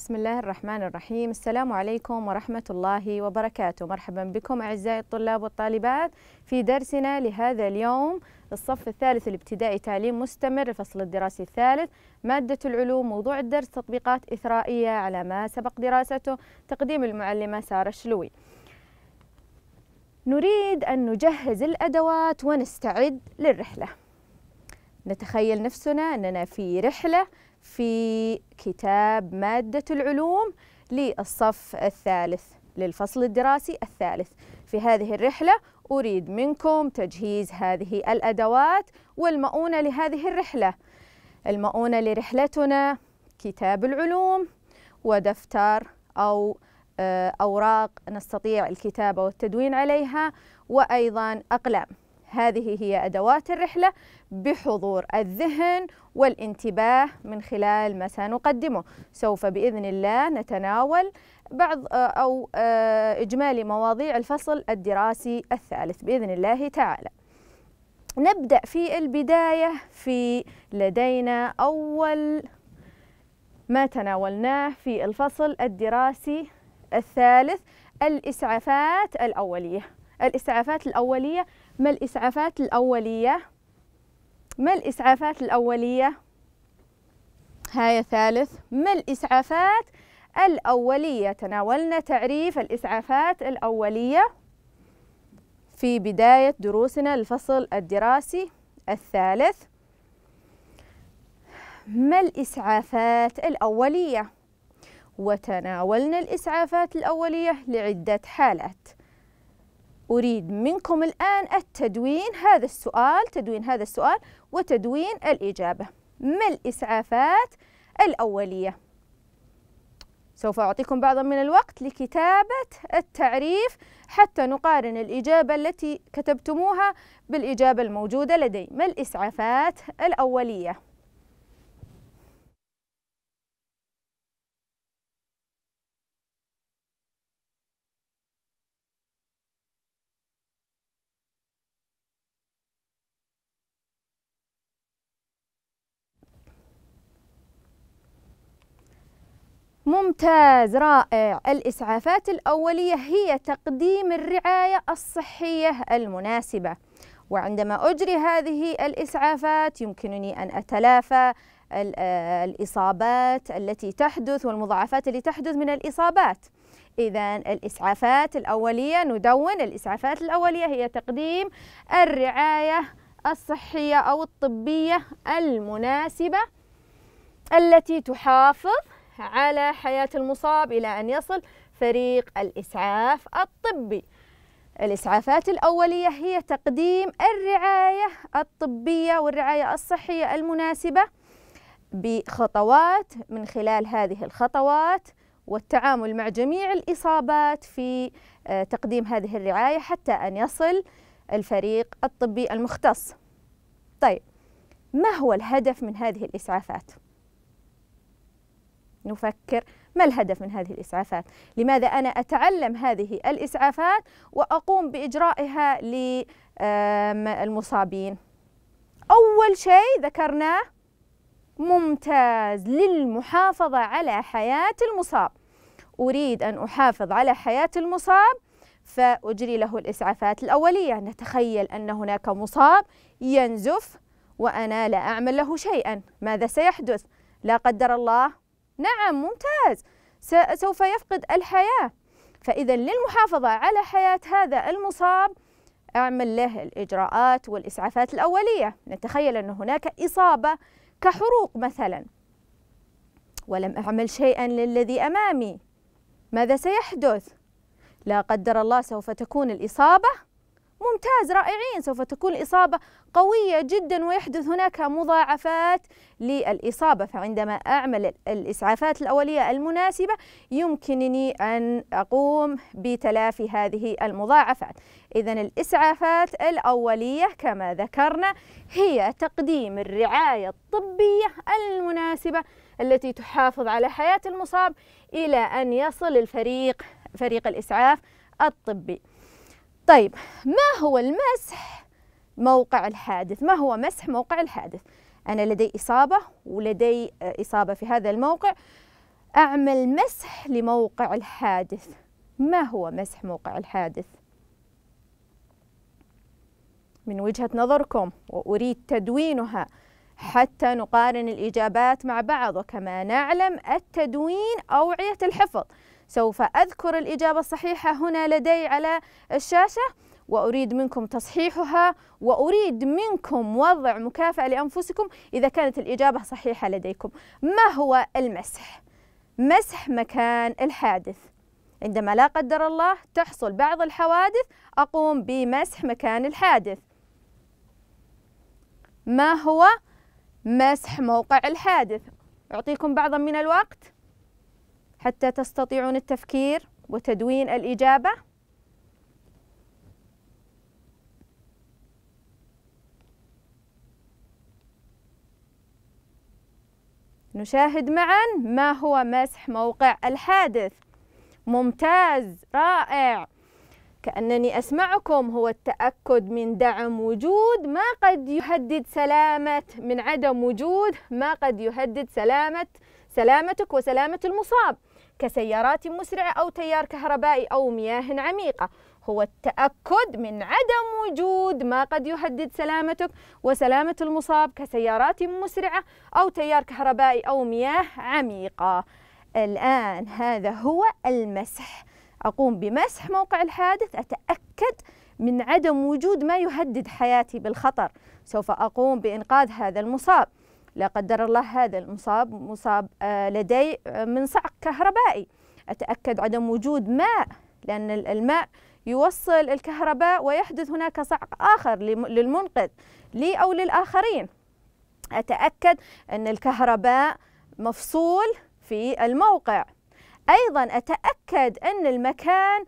بسم الله الرحمن الرحيم السلام عليكم ورحمة الله وبركاته مرحبا بكم أعزائي الطلاب والطالبات في درسنا لهذا اليوم الصف الثالث الابتدائي تعليم مستمر الفصل الدراسي الثالث مادة العلوم موضوع الدرس تطبيقات إثرائية على ما سبق دراسته تقديم المعلمة سارة الشلوي نريد أن نجهز الأدوات ونستعد للرحلة نتخيل نفسنا أننا في رحلة في كتاب مادة العلوم للصف الثالث للفصل الدراسي الثالث في هذه الرحلة أريد منكم تجهيز هذه الأدوات والمؤونة لهذه الرحلة المؤونة لرحلتنا كتاب العلوم ودفتر أو آه، أوراق نستطيع الكتابة والتدوين عليها وأيضا أقلام هذه هي أدوات الرحلة بحضور الذهن والانتباه من خلال ما سنقدمه سوف بإذن الله نتناول بعض آه، أو آه، إجمالي مواضيع الفصل الدراسي الثالث بإذن الله تعالى نبدأ في البداية في لدينا أول ما تناولناه في الفصل الدراسي الثالث الإسعافات الأولية الإسعافات الأولية ما الإسعافات الأولية؟ ما الإسعافات الأولية؟ هاي ثالث ما الإسعافات الأولية؟ تناولنا تعريف الإسعافات الأولية في بداية دروسنا الفصل الدراسي الثالث ما الإسعافات الأولية؟ وتناولنا الإسعافات الأولية لعدة حالات أريد منكم الآن التدوين هذا السؤال تدوين هذا السؤال وتدوين الإجابة ما الإسعافات الأولية؟ سوف أعطيكم بعضا من الوقت لكتابة التعريف حتى نقارن الإجابة التي كتبتموها بالإجابة الموجودة لدي ما الإسعافات الأولية؟ ممتاز رائع الإسعافات الأولية هي تقديم الرعاية الصحية المناسبة وعندما أجري هذه الإسعافات يمكنني أن أتلافى آه، الإصابات التي تحدث والمضاعفات التي تحدث من الإصابات إذا الإسعافات الأولية ندون الإسعافات الأولية هي تقديم الرعاية الصحية أو الطبية المناسبة التي تحافظ على حياة المصاب إلى أن يصل فريق الإسعاف الطبي الإسعافات الأولية هي تقديم الرعاية الطبية والرعاية الصحية المناسبة بخطوات من خلال هذه الخطوات والتعامل مع جميع الإصابات في آه، تقديم هذه الرعاية حتى أن يصل الفريق الطبي المختص طيب ما هو الهدف من هذه الإسعافات؟ نفكر ما الهدف من هذه الإسعافات؟ لماذا أنا أتعلم هذه الإسعافات وأقوم بإجرائها للمصابين؟ أول شيء ذكرناه ممتاز للمحافظة على حياة المصاب أريد أن أحافظ على حياة المصاب فأجري له الإسعافات الأولية نتخيل أن هناك مصاب ينزف وأنا لا أعمل له شيئا ماذا سيحدث؟ لا قدر الله نعم ممتاز سوف يفقد الحياة فإذا للمحافظة على حياة هذا المصاب أعمل له الإجراءات والإسعافات الأولية نتخيل أن هناك إصابة كحروق مثلا ولم أعمل شيئا للذي أمامي ماذا سيحدث؟ لا قدر الله سوف تكون الإصابة ممتاز رائعين سوف تكون الإصابة قوية جدا ويحدث هناك مضاعفات للإصابة فعندما أعمل الإسعافات الأولية المناسبة يمكنني أن أقوم بتلافي هذه المضاعفات إذا الإسعافات الأولية كما ذكرنا هي تقديم الرعاية الطبية المناسبة التي تحافظ على حياة المصاب إلى أن يصل الفريق فريق الإسعاف الطبي طيب ما هو المسح موقع الحادث ما هو مسح موقع الحادث أنا لدي إصابة ولدي آه، إصابة في هذا الموقع أعمل مسح لموقع الحادث ما هو مسح موقع الحادث من وجهة نظركم وأريد تدوينها حتى نقارن الإجابات مع بعض وكما نعلم التدوين أوعية الحفظ سوف أذكر الإجابة الصحيحة هنا لدي على الشاشة وأريد منكم تصحيحها وأريد منكم وضع مكافأة لأنفسكم إذا كانت الإجابة صحيحة لديكم ما هو المسح؟ مسح مكان الحادث عندما لا قدر الله تحصل بعض الحوادث أقوم بمسح مكان الحادث ما هو مسح موقع الحادث أعطيكم بعضا من الوقت حتى تستطيعون التفكير وتدوين الإجابة نشاهد معا ما هو مسح موقع الحادث ممتاز رائع كأنني أسمعكم هو التأكد من دعم وجود ما قد يهدد سلامة من عدم وجود ما قد يهدد سلامة سلامتك وسلامة المصاب كسيارات مسرعة أو تيار كهربائي أو مياه عميقة هو التأكد من عدم وجود ما قد يهدد سلامتك وسلامة المصاب كسيارات مسرعة أو تيار كهربائي أو مياه عميقة الآن هذا هو المسح أقوم بمسح موقع الحادث أتأكد من عدم وجود ما يهدد حياتي بالخطر سوف أقوم بإنقاذ هذا المصاب لا قدر الله هذا المصاب مصاب آه، آه، من منصعق كهربائي أتأكد عدم وجود ماء لأن الماء يوصل الكهرباء ويحدث هناك صعق آخر للمنقذ لي أو للآخرين أتأكد أن الكهرباء مفصول في الموقع أيضا أتأكد أن المكان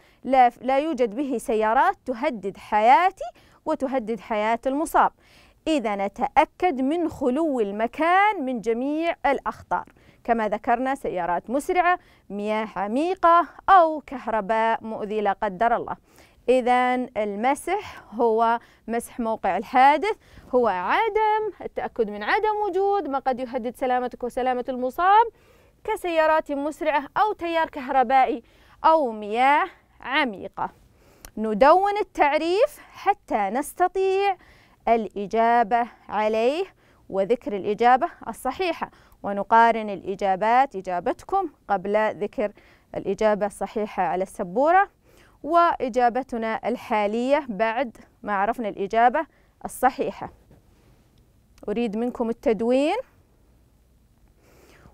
لا يوجد به سيارات تهدد حياتي وتهدد حياة المصاب إذا نتأكد من خلو المكان من جميع الأخطار كما ذكرنا سيارات مسرعة مياه عميقة أو كهرباء مؤذية لا قدر الله إذا المسح هو مسح موقع الحادث هو عدم التأكد من عدم وجود ما قد يهدد سلامتك وسلامة المصاب كسيارات مسرعة أو تيار كهربائي أو مياه عميقة ندون التعريف حتى نستطيع الإجابة عليه وذكر الإجابة الصحيحة ونقارن الإجابات إجابتكم قبل ذكر الإجابة الصحيحة على السبورة وإجابتنا الحالية بعد ما عرفنا الإجابة الصحيحة أريد منكم التدوين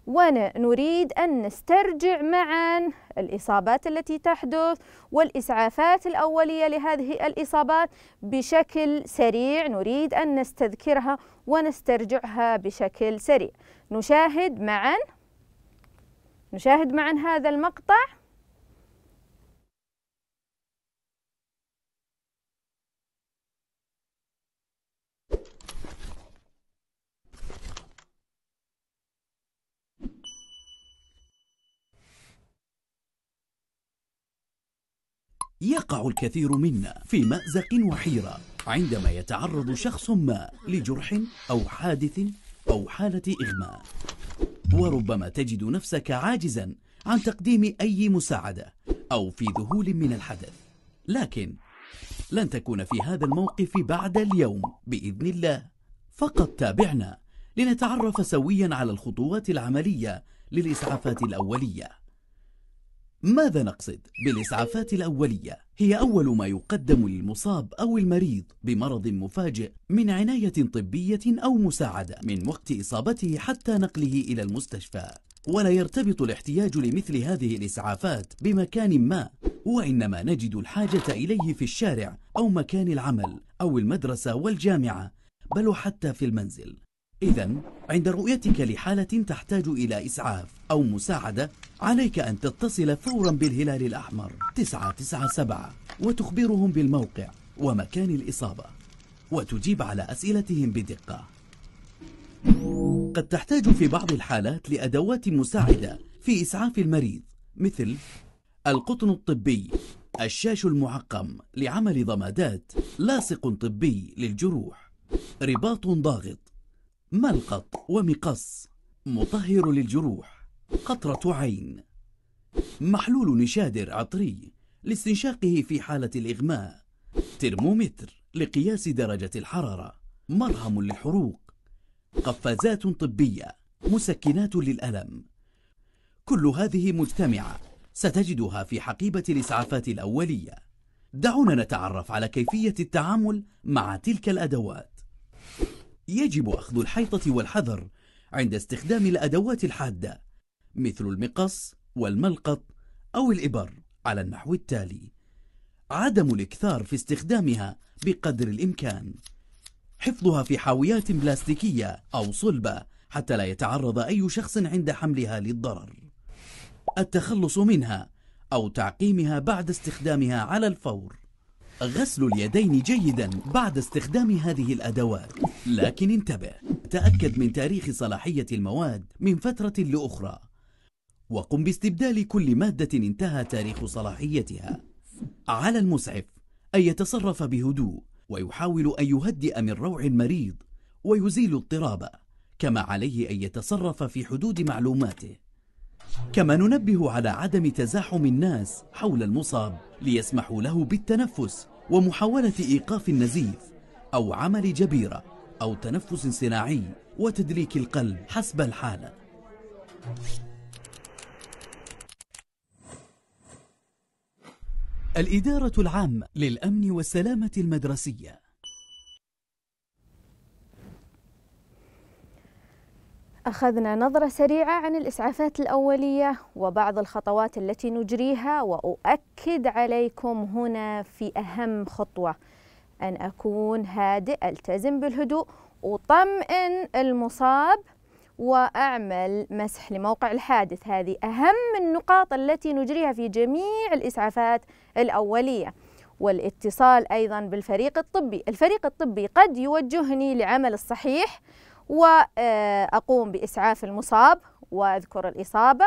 ونريد أن نسترجع معا الإصابات التي تحدث والإسعافات الأولية لهذه الإصابات بشكل سريع نريد أن نستذكرها ونسترجعها بشكل سريع نشاهد معا نشاهد معا هذا المقطع يقع الكثير منا في مأزق وحيرة عندما يتعرض شخص ما لجرح أو حادث أو حالة إغماء وربما تجد نفسك عاجزا عن تقديم أي مساعدة أو في ذهول من الحدث لكن لن تكون في هذا الموقف بعد اليوم بإذن الله فقط تابعنا لنتعرف سويا على الخطوات العملية للإسعافات الأولية ماذا نقصد بالإسعافات الأولية؟ هي أول ما يقدم للمصاب أو المريض بمرض مفاجئ من عناية طبية أو مساعدة من وقت إصابته حتى نقله إلى المستشفى ولا يرتبط الاحتياج لمثل هذه الإسعافات بمكان ما وإنما نجد الحاجة إليه في الشارع أو مكان العمل أو المدرسة والجامعة بل حتى في المنزل إذا عند رؤيتك لحالة تحتاج إلى إسعاف أو مساعدة عليك أن تتصل فورا بالهلال الأحمر 997 وتخبرهم بالموقع ومكان الإصابة وتجيب على أسئلتهم بدقة قد تحتاج في بعض الحالات لأدوات مساعدة في إسعاف المريض مثل القطن الطبي الشاش المعقم لعمل ضمادات لاصق طبي للجروح رباط ضاغط ملقط ومقص مطهر للجروح قطرة عين محلول نشادر عطري لاستنشاقه في حالة الإغماء ترمومتر لقياس درجة الحرارة مرهم للحروق قفازات طبية مسكنات للألم كل هذه مجتمعة ستجدها في حقيبة الإسعافات الأولية دعونا نتعرف على كيفية التعامل مع تلك الأدوات يجب أخذ الحيطة والحذر عند استخدام الأدوات الحادة مثل المقص والملقط أو الإبر على النحو التالي عدم الإكثار في استخدامها بقدر الإمكان حفظها في حاويات بلاستيكية أو صلبة حتى لا يتعرض أي شخص عند حملها للضرر التخلص منها أو تعقيمها بعد استخدامها على الفور غسل اليدين جيدا بعد استخدام هذه الأدوات لكن انتبه تأكد من تاريخ صلاحية المواد من فترة لأخرى وقم باستبدال كل مادة انتهى تاريخ صلاحيتها على المسعف أن يتصرف بهدوء ويحاول أن يهدئ من روع المريض ويزيل اضطرابه كما عليه أن يتصرف في حدود معلوماته كما ننبه على عدم تزاحم الناس حول المصاب ليسمحوا له بالتنفس ومحاولة إيقاف النزيف أو عمل جبيرة أو تنفس صناعي وتدليك القلب حسب الحالة الإدارة العامة للأمن والسلامة المدرسية أخذنا نظرة سريعة عن الإسعافات الأولية وبعض الخطوات التي نجريها وأؤكد عليكم هنا في أهم خطوة أن أكون هادئ ألتزم بالهدوء وطمئن المصاب وأعمل مسح لموقع الحادث هذه أهم النقاط التي نجريها في جميع الإسعافات الأولية والاتصال أيضا بالفريق الطبي الفريق الطبي قد يوجهني لعمل الصحيح وأقوم بإسعاف المصاب وأذكر الإصابة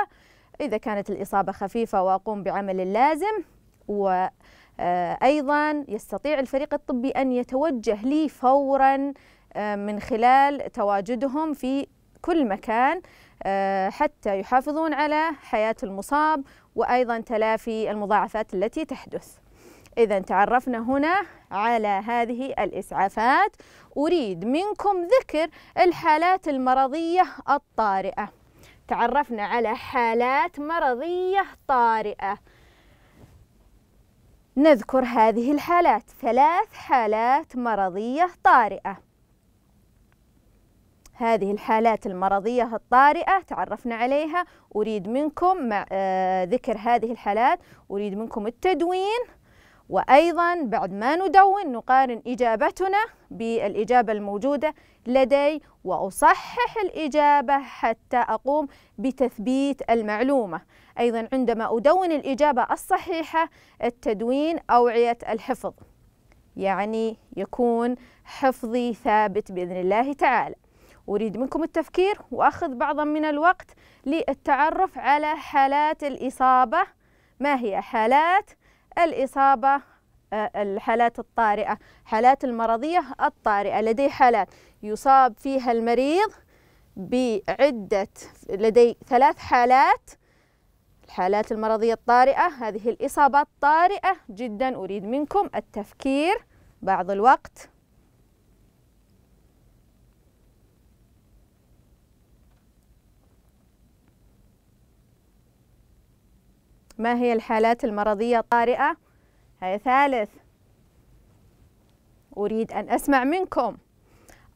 إذا كانت الإصابة خفيفة وأقوم بعمل اللازم و أيضا يستطيع الفريق الطبي أن يتوجه لي فورا من خلال تواجدهم في كل مكان حتى يحافظون على حياة المصاب وأيضا تلافي المضاعفات التي تحدث إذا تعرفنا هنا على هذه الإسعافات أريد منكم ذكر الحالات المرضية الطارئة تعرفنا على حالات مرضية طارئة نذكر هذه الحالات ثلاث حالات مرضية طارئة هذه الحالات المرضية الطارئة تعرفنا عليها أريد منكم مع آه، ذكر هذه الحالات أريد منكم التدوين وأيضا بعد ما ندون نقارن إجابتنا بالإجابة الموجودة لدي وأصحح الإجابة حتى أقوم بتثبيت المعلومة أيضا عندما أدون الإجابة الصحيحة التدوين أوعية الحفظ يعني يكون حفظي ثابت بإذن الله تعالى أريد منكم التفكير وأخذ بعضا من الوقت للتعرف على حالات الإصابة ما هي حالات الإصابة آه، الحالات الطارئة حالات المرضية الطارئة لدي حالات يصاب فيها المريض بعدة لدي ثلاث حالات الحالات المرضية الطارئة هذه الإصابات طارئة جدا أريد منكم التفكير بعض الوقت ما هي الحالات المرضية الطارئة؟ هي ثالث أريد أن أسمع منكم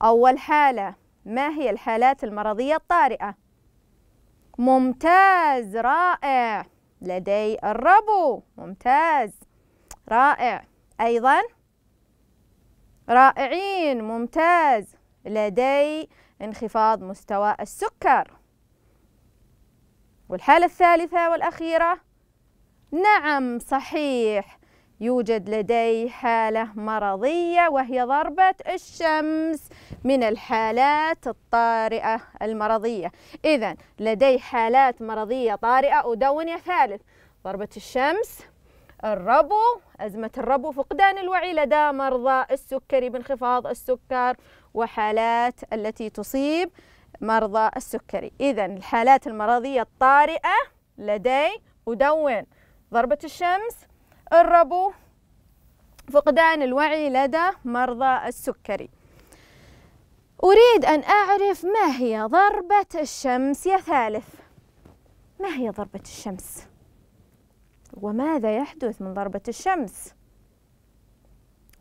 أول حالة ما هي الحالات المرضية الطارئة؟ ممتاز رائع لدي الربو ممتاز رائع أيضا رائعين ممتاز لدي انخفاض مستوى السكر والحالة الثالثة والأخيرة نعم صحيح يوجد لدي حالة مرضية وهي ضربة الشمس من الحالات الطارئة المرضية إذا لدي حالات مرضية طارئة أدون يا ثالث ضربة الشمس الربو أزمة الربو فقدان الوعي لدى مرضى السكري بانخفاض السكر وحالات التي تصيب مرضى السكري إذا الحالات المرضية الطارئة لدي أدون ضربة الشمس الربو فقدان الوعي لدى مرضى السكري أريد أن أعرف ما هي ضربة الشمس يا ثالث ما هي ضربة الشمس؟ وماذا يحدث من ضربة الشمس؟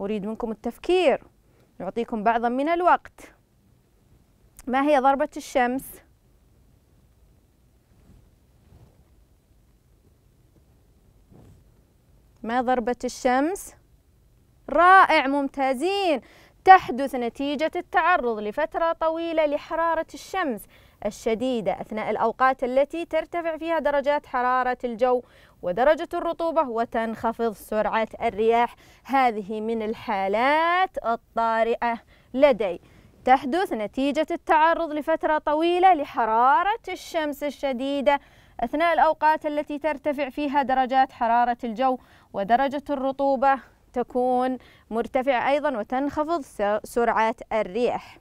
أريد منكم التفكير نعطيكم بعضا من الوقت ما هي ضربة الشمس؟ ما ضربة الشمس رائع ممتازين تحدث نتيجة التعرض لفترة طويلة لحرارة الشمس الشديدة أثناء الأوقات التي ترتفع فيها درجات حرارة الجو ودرجة الرطوبة وتنخفض سرعة الرياح هذه من الحالات الطارئة لدي تحدث نتيجة التعرض لفترة طويلة لحرارة الشمس الشديدة أثناء الأوقات التي ترتفع فيها درجات حرارة الجو ودرجة الرطوبة تكون مرتفعة أيضا وتنخفض سرعة الرياح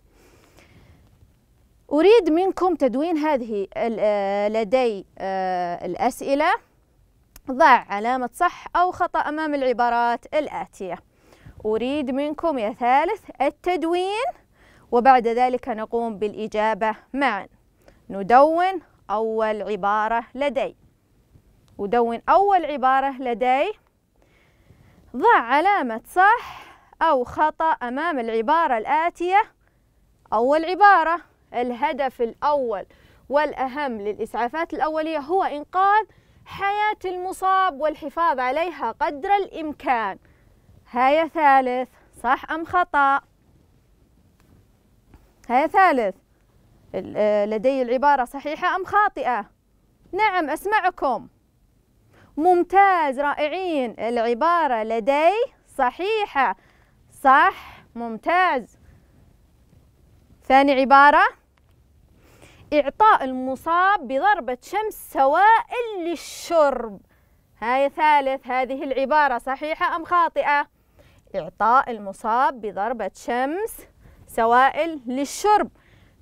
أريد منكم تدوين هذه آه، لدي آه، الأسئلة ضع علامة صح أو خطأ أمام العبارات الآتية أريد منكم يا ثالث التدوين وبعد ذلك نقوم بالإجابة معا ندون أول عبارة لدي ودون أول عبارة لدي ضع علامة صح أو خطأ أمام العبارة الآتية أول عبارة الهدف الأول والأهم للإسعافات الأولية هو إنقاذ حياة المصاب والحفاظ عليها قدر الإمكان هيا ثالث صح أم خطأ هيا ثالث آه، لدي العبارة صحيحة أم خاطئة؟ نعم أسمعكم ممتاز رائعين العبارة لدي صحيحة صح ممتاز ثاني عبارة إعطاء المصاب بضربة شمس سوائل للشرب هاي ثالث هذه العبارة صحيحة أم خاطئة؟ إعطاء المصاب بضربة شمس سوائل للشرب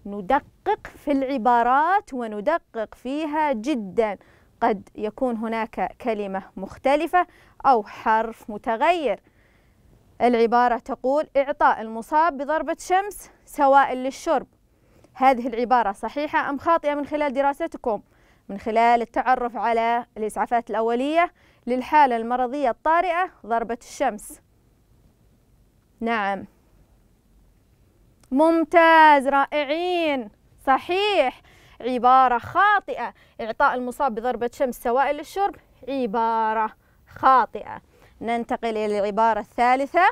ندقق في العبارات وندقق فيها جدا قد يكون هناك كلمة مختلفة أو حرف متغير العبارة تقول إعطاء المصاب بضربة شمس سواء للشرب هذه العبارة صحيحة أم خاطئة من خلال دراستكم من خلال التعرف على الإسعافات الأولية للحالة المرضية الطارئة ضربة الشمس نعم ممتاز رائعين صحيح عبارة خاطئة إعطاء المصاب بضربة شمس سوائل الشرب عبارة خاطئة ننتقل إلى العبارة الثالثة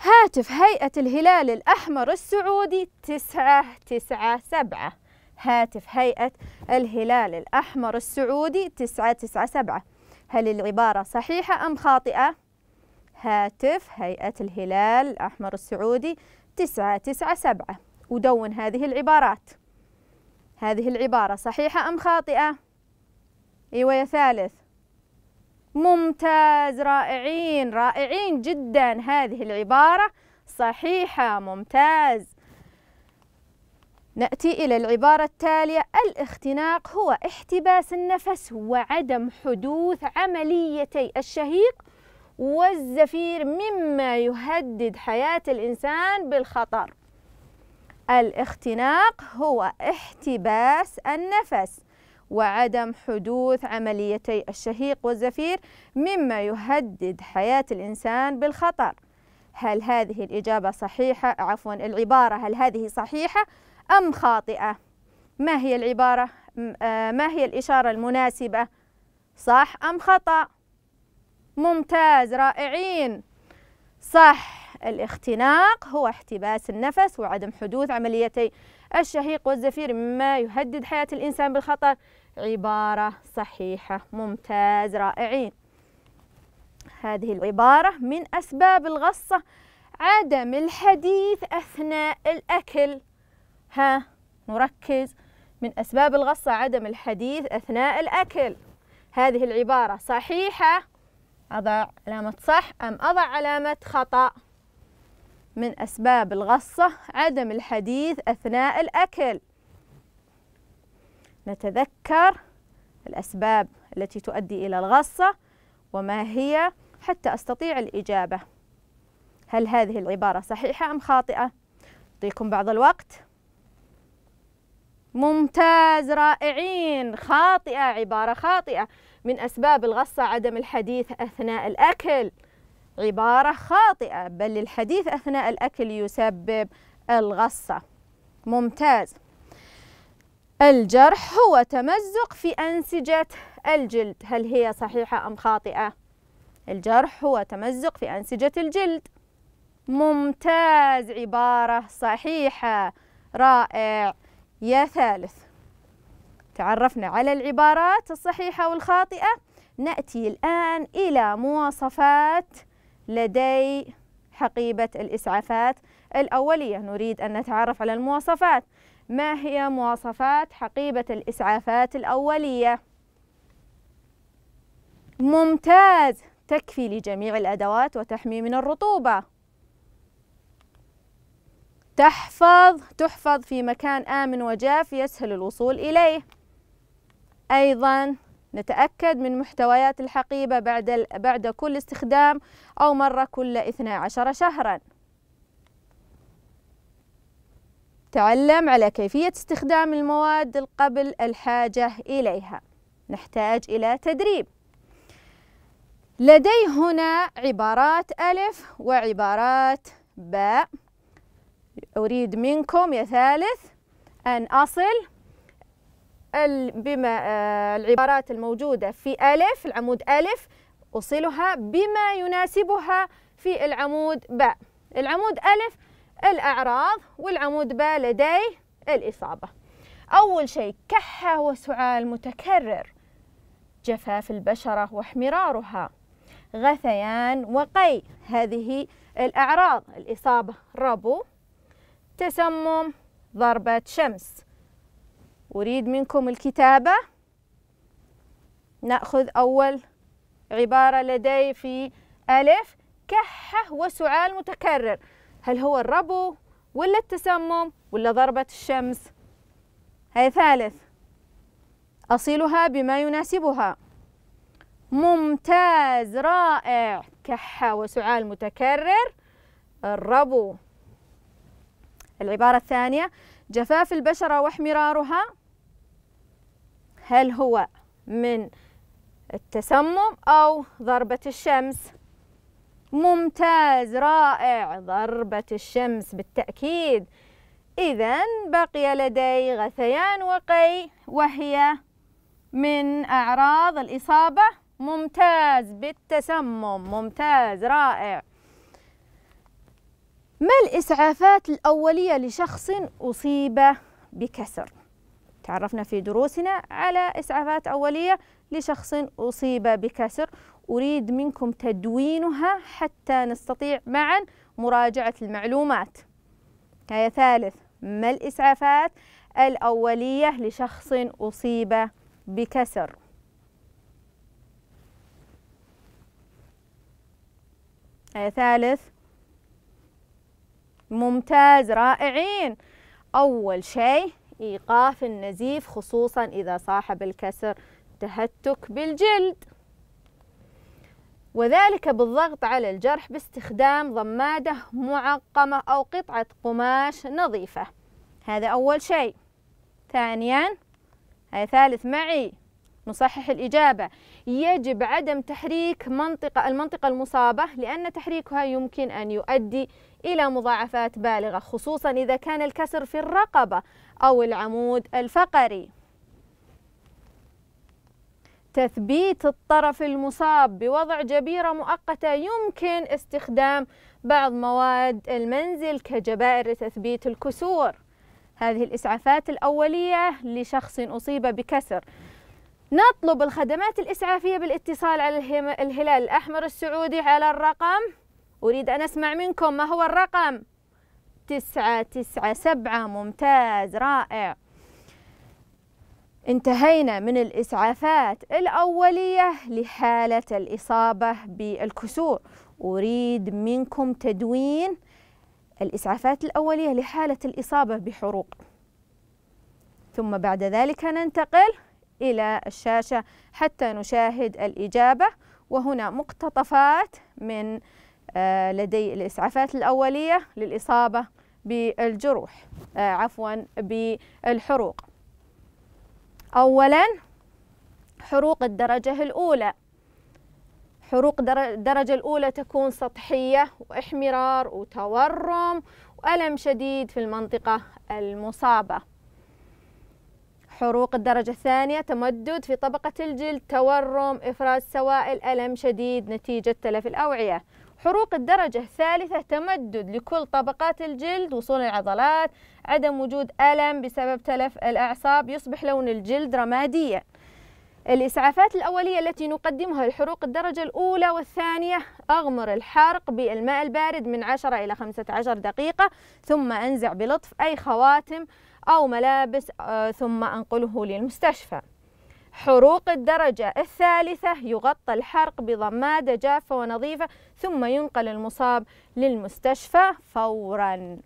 هاتف هيئة الهلال الأحمر السعودي تسعة تسعة سبعة هاتف هيئة الهلال الأحمر السعودي تسعة تسعة سبعة هل العبارة صحيحة أم خاطئة؟ هاتف هيئة الهلال الأحمر السعودي تسعة تسعة سبعة ودون هذه العبارات هذه العبارة صحيحة أم خاطئة؟ أيوة يا ثالث ممتاز رائعين رائعين جدا هذه العبارة صحيحة ممتاز نأتي إلى العبارة التالية الاختناق هو احتباس النفس وعدم حدوث عمليتي الشهيق والزفير مما يهدد حياة الإنسان بالخطر الاختناق هو احتباس النفس وعدم حدوث عمليتي الشهيق والزفير مما يهدد حياة الإنسان بالخطر هل هذه الإجابة صحيحة عفوا العبارة هل هذه صحيحة أم خاطئة ما هي العبارة آه، ما هي الإشارة المناسبة صح أم خطأ ممتاز رائعين صح الاختناق هو احتباس النفس وعدم حدوث عمليتي الشهيق والزفير مما يهدد حياة الإنسان بالخطر عبارة صحيحة ممتاز رائعين هذه العبارة من أسباب الغصة عدم الحديث أثناء الأكل ها نركز من أسباب الغصة عدم الحديث أثناء الأكل هذه العبارة صحيحة أضع علامة صح أم أضع علامة خطأ من أسباب الغصة عدم الحديث أثناء الأكل نتذكر الأسباب التي تؤدي إلى الغصة وما هي حتى أستطيع الإجابة هل هذه العبارة صحيحة أم خاطئة؟ أعطيكم بعض الوقت ممتاز رائعين خاطئة عبارة خاطئة من أسباب الغصة عدم الحديث أثناء الأكل عبارة خاطئة بل الحديث أثناء الأكل يسبب الغصة ممتاز الجرح هو تمزق في أنسجة الجلد هل هي صحيحة أم خاطئة؟ الجرح هو تمزق في أنسجة الجلد ممتاز عبارة صحيحة رائع يا ثالث تعرفنا على العبارات الصحيحة والخاطئة نأتي الآن إلى مواصفات لدي حقيبة الإسعافات الأولية نريد أن نتعرف على المواصفات ما هي مواصفات حقيبة الإسعافات الأولية؟ ممتاز تكفي لجميع الأدوات وتحمي من الرطوبة تحفظ تحفظ في مكان آمن وجاف يسهل الوصول إليه أيضا نتأكد من محتويات الحقيبة بعد, بعد كل استخدام أو مرة كل 12 شهرا تعلم على كيفية استخدام المواد قبل الحاجة إليها نحتاج إلى تدريب لدي هنا عبارات ألف وعبارات باء أريد منكم يا ثالث أن أصل بما آه، العبارات الموجودة في ألف العمود ألف أوصلها بما يناسبها في العمود باء العمود ألف الأعراض والعمود باء لديه الإصابة أول شيء كحة وسعال متكرر جفاف البشرة واحمرارها غثيان وقي هذه الأعراض الإصابة ربو تسمم ضربة شمس أريد منكم الكتابة نأخذ أول عبارة لدي في ألف كحة وسعال متكرر هل هو الربو ولا التسمم ولا ضربة الشمس هاي ثالث أصيلها بما يناسبها ممتاز رائع كحة وسعال متكرر الربو العبارة الثانية جفاف البشرة واحمرارها هل هو من التسمم أو ضربة الشمس ممتاز رائع ضربة الشمس بالتأكيد إذا بقي لدي غثيان وقي وهي من أعراض الإصابة ممتاز بالتسمم ممتاز رائع ما الإسعافات الأولية لشخص أصيب بكسر؟ تعرفنا في دروسنا على إسعافات أولية لشخص أصيب بكسر أريد منكم تدوينها حتى نستطيع معا مراجعة المعلومات آية ثالث ما الإسعافات الأولية لشخص أصيب بكسر آية ثالث ممتاز رائعين أول شيء إيقاف النزيف خصوصا إذا صاحب الكسر تهتك بالجلد وذلك بالضغط على الجرح باستخدام ضمادة معقمة أو قطعة قماش نظيفة هذا أول شيء ثانيا هاي ثالث معي نصحح الإجابة يجب عدم تحريك منطقة المنطقة المصابة لأن تحريكها يمكن أن يؤدي إلى مضاعفات بالغة خصوصا إذا كان الكسر في الرقبة أو العمود الفقري تثبيت الطرف المصاب بوضع جبيرة مؤقتة يمكن استخدام بعض مواد المنزل كجبائر لتثبيت الكسور هذه الإسعافات الأولية لشخص أصيب بكسر نطلب الخدمات الإسعافية بالاتصال على الهلال الأحمر السعودي على الرقم أريد أن أسمع منكم ما هو الرقم تسعة تسعة سبعة ممتاز رائع انتهينا من الإسعافات الأولية لحالة الإصابة بالكسور أريد منكم تدوين الإسعافات الأولية لحالة الإصابة بحروق ثم بعد ذلك ننتقل إلى الشاشة حتى نشاهد الإجابة وهنا مقتطفات من آه، لدي الإسعافات الأولية للإصابة بالجروح آه، عفوا بالحروق أولا حروق الدرجة الأولى حروق الدرجة الأولى تكون سطحية وإحمرار وتورم وألم شديد في المنطقة المصابة حروق الدرجة الثانية تمدد في طبقة الجلد تورم إفراز سوائل ألم شديد نتيجة تلف الأوعية حروق الدرجة الثالثة تمدد لكل طبقات الجلد وصول العضلات عدم وجود ألم بسبب تلف الأعصاب يصبح لون الجلد رماديا الإسعافات الأولية التي نقدمها لحروق الدرجة الأولى والثانية أغمر الحرق بالماء البارد من 10 إلى 15 دقيقة ثم أنزع بلطف أي خواتم أو ملابس آه، ثم أنقله للمستشفى حروق الدرجة الثالثة يغطى الحرق بضمادة جافة ونظيفة ثم ينقل المصاب للمستشفى فورا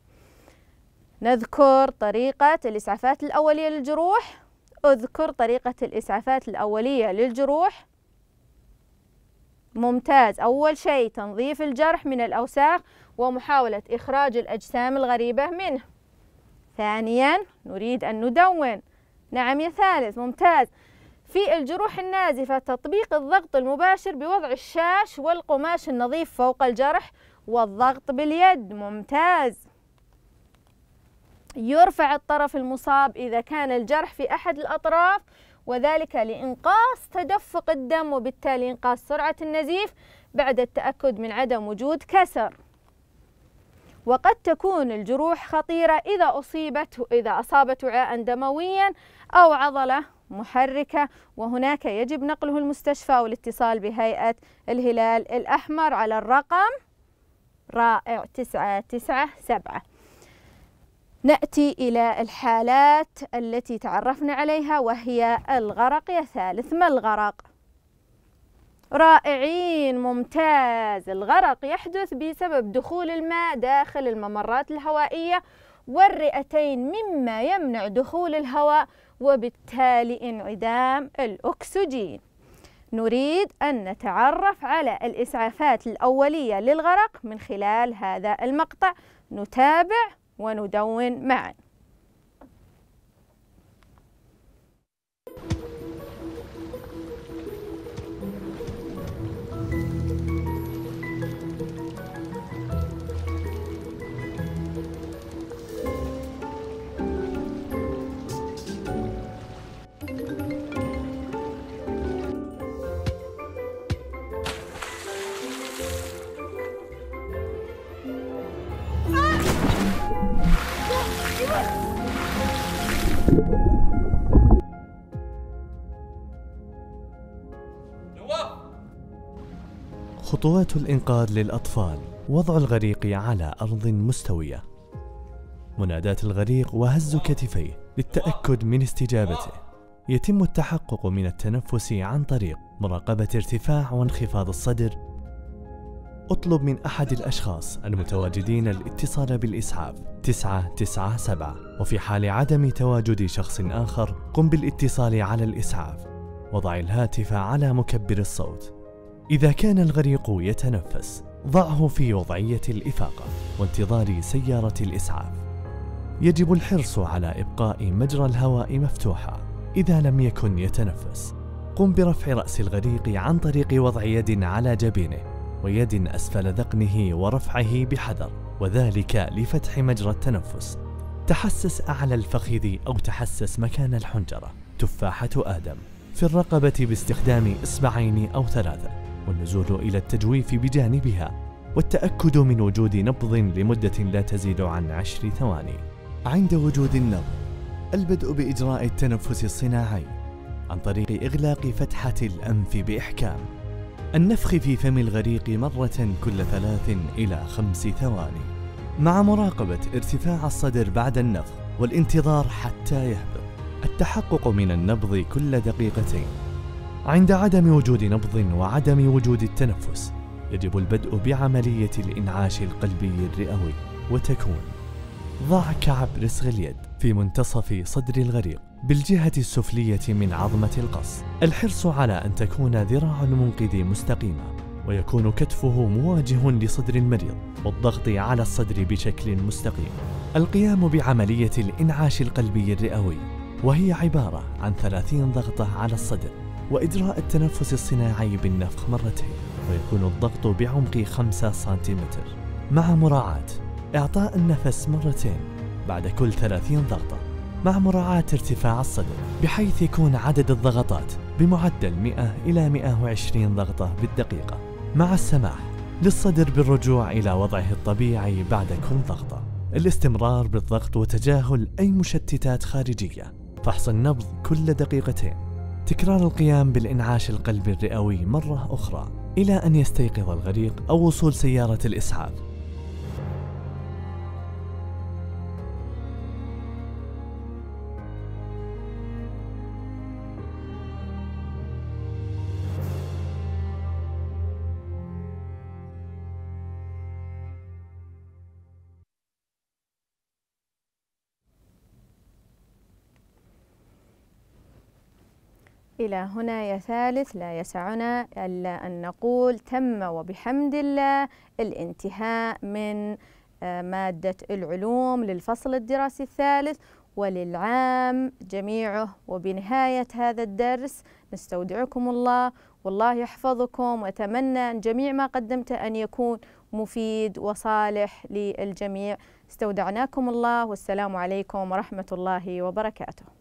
نذكر طريقة الإسعافات الأولية للجروح أذكر طريقة الإسعافات الأولية للجروح ممتاز أول شيء تنظيف الجرح من الأوساخ ومحاولة إخراج الأجسام الغريبة منه ثانيا نريد أن ندون نعم يا ثالث ممتاز في الجروح النازفة تطبيق الضغط المباشر بوضع الشاش والقماش النظيف فوق الجرح والضغط باليد ممتاز يرفع الطرف المصاب إذا كان الجرح في أحد الأطراف وذلك لإنقاص تدفق الدم وبالتالي إنقاص سرعة النزيف بعد التأكد من عدم وجود كسر وقد تكون الجروح خطيرة إذا أصيبت إذا أصابت وعاء دمويا أو عضلة محركة وهناك يجب نقله المستشفى أو الاتصال بهيئة الهلال الأحمر على الرقم رائع تسعة تسعة سبعة نأتي إلى الحالات التي تعرفنا عليها وهي الغرق يا ثالث ما الغرق؟ رائعين ممتاز الغرق يحدث بسبب دخول الماء داخل الممرات الهوائية والرئتين مما يمنع دخول الهواء وبالتالي انعدام الأكسجين نريد أن نتعرف على الإسعافات الأولية للغرق من خلال هذا المقطع نتابع وندون معاً خطوات الإنقاذ للأطفال وضع الغريق على أرض مستوية مناداة الغريق وهز كتفيه للتأكد من استجابته يتم التحقق من التنفس عن طريق مراقبة ارتفاع وانخفاض الصدر اطلب من أحد الأشخاص المتواجدين الاتصال بالإسعاف 997 وفي حال عدم تواجد شخص آخر قم بالاتصال على الإسعاف وضع الهاتف على مكبر الصوت إذا كان الغريق يتنفس ضعه في وضعية الإفاقة وانتظار سيارة الإسعاف يجب الحرص على إبقاء مجرى الهواء مفتوحا إذا لم يكن يتنفس قم برفع رأس الغريق عن طريق وضع يد على جبينه ويد أسفل ذقنه ورفعه بحذر وذلك لفتح مجرى التنفس تحسس أعلى الفخذ أو تحسس مكان الحنجرة تفاحة آدم في الرقبة باستخدام إصبعين أو ثلاثة والنزول إلى التجويف بجانبها والتأكد من وجود نبض لمدة لا تزيد عن عشر ثواني عند وجود النبض البدء بإجراء التنفس الصناعي عن طريق إغلاق فتحة الأنف بإحكام النفخ في فم الغريق مرة كل ثلاث إلى خمس ثواني مع مراقبة ارتفاع الصدر بعد النفخ والانتظار حتى يهبط التحقق من النبض كل دقيقتين عند عدم وجود نبض وعدم وجود التنفس يجب البدء بعملية الإنعاش القلبي الرئوي وتكون ضع كعب رسغ اليد في منتصف صدر الغريق بالجهة السفلية من عظمة القص الحرص على أن تكون ذراع المنقذ مستقيمة ويكون كتفه مواجه لصدر المريض والضغط على الصدر بشكل مستقيم القيام بعملية الإنعاش القلبي الرئوي وهي عبارة عن 30 ضغطة على الصدر وإجراء التنفس الصناعي بالنفخ مرتين ويكون الضغط بعمق 5 سنتيمتر مع مراعاة إعطاء النفس مرتين بعد كل 30 ضغطة مع مراعاة ارتفاع الصدر بحيث يكون عدد الضغطات بمعدل 100 إلى 120 ضغطة بالدقيقة مع السماح للصدر بالرجوع إلى وضعه الطبيعي بعد كل ضغطة الاستمرار بالضغط وتجاهل أي مشتتات خارجية فحص النبض كل دقيقتين تكرار القيام بالإنعاش القلبي الرئوي مرة أخرى إلى أن يستيقظ الغريق أو وصول سيارة الإسعاف إلى هنا يا ثالث لا يسعنا إلا أن نقول تم وبحمد الله الانتهاء من آه، مادة العلوم للفصل الدراسي الثالث وللعام جميعه وبنهاية هذا الدرس نستودعكم الله والله يحفظكم وأتمنى أن جميع ما قدمته أن يكون مفيد وصالح للجميع استودعناكم الله والسلام عليكم ورحمة الله وبركاته